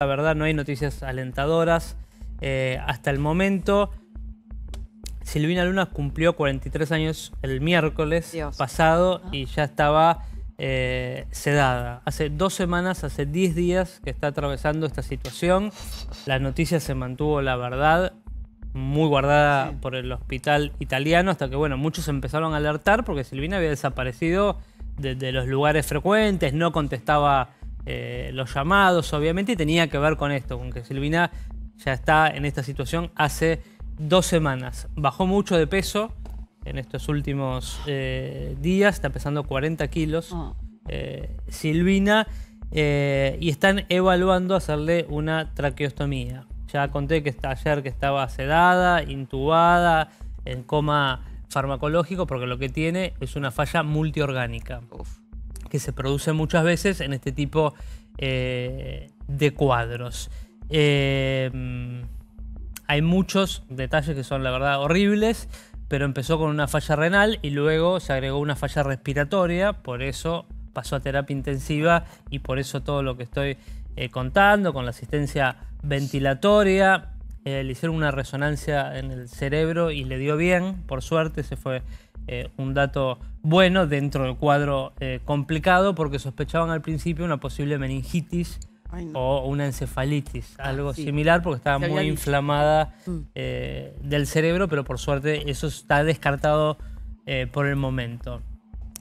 La verdad no hay noticias alentadoras. Eh, hasta el momento, Silvina Luna cumplió 43 años el miércoles pasado ah. y ya estaba eh, sedada. Hace dos semanas, hace 10 días que está atravesando esta situación. La noticia se mantuvo, la verdad, muy guardada por el hospital italiano hasta que, bueno, muchos empezaron a alertar porque Silvina había desaparecido de los lugares frecuentes, no contestaba eh, los llamados, obviamente, y tenía que ver con esto, con que Silvina ya está en esta situación hace dos semanas. Bajó mucho de peso en estos últimos eh, días, está pesando 40 kilos ah. eh, Silvina, y están evaluando hacerle una traqueostomía. Ya conté que ayer que estaba sedada, intubada, en coma farmacológico, porque lo que tiene es una falla multiorgánica. Uf que se produce muchas veces en este tipo eh, de cuadros. Eh, hay muchos detalles que son la verdad horribles, pero empezó con una falla renal y luego se agregó una falla respiratoria, por eso pasó a terapia intensiva y por eso todo lo que estoy eh, contando, con la asistencia ventilatoria, eh, le hicieron una resonancia en el cerebro y le dio bien, por suerte, ese fue eh, un dato bueno dentro del cuadro eh, complicado porque sospechaban al principio una posible meningitis o una encefalitis, ah, algo similar porque estaba muy inflamada mm. del cerebro, pero por suerte eso está descartado por el momento.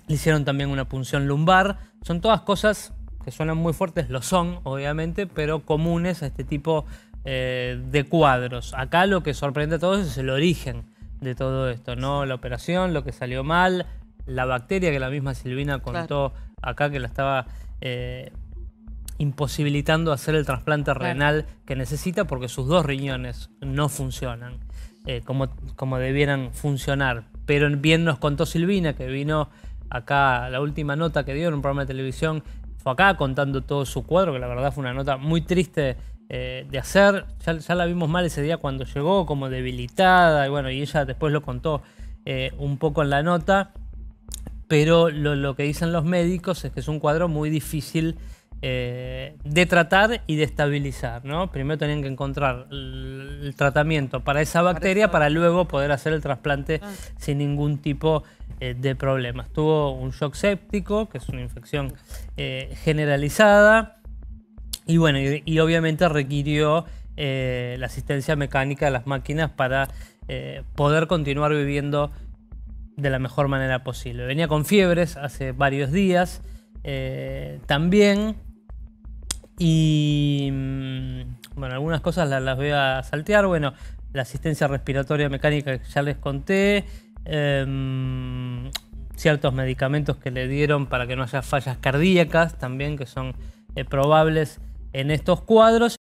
Le hicieron también una punción lumbar, son todas cosas que suenan muy fuertes, lo son obviamente, pero comunes a este tipo de eh, de cuadros. Acá lo que sorprende a todos es el origen de todo esto, ¿no? La operación, lo que salió mal, la bacteria que la misma Silvina contó acá que la estaba eh, imposibilitando hacer el trasplante renal que necesita porque sus dos riñones no funcionan eh, como, como debieran funcionar. Pero bien nos contó Silvina que vino acá, la última nota que dio en un programa de televisión fue acá contando todo su cuadro, que la verdad fue una nota muy triste eh, de hacer. Ya, la vimos mal ese día cuando llegó, como debilitada, y bueno, y ella después lo contó eh, un poco en la nota. Pero lo, que dicen los médicos es que es un cuadro muy difícil eh, de tratar y de estabilizar, ¿no? Primero tenían que encontrar el, tratamiento para esa bacteria para luego poder hacer el trasplante ah. sin ningún tipo de problemas. Tuvo un shock séptico, que es una infección generalizada y bueno, y, obviamente requirió eh, la asistencia mecánica de las máquinas para eh, poder continuar viviendo de la mejor manera posible. Venía con fiebres hace varios días eh, también. Y mm, bueno, algunas cosas las, voy a saltear. Bueno, la asistencia respiratoria mecánica que ya les conté. Em, ciertos medicamentos que le dieron para que no haya fallas cardíacas también, que son probables en estos cuadros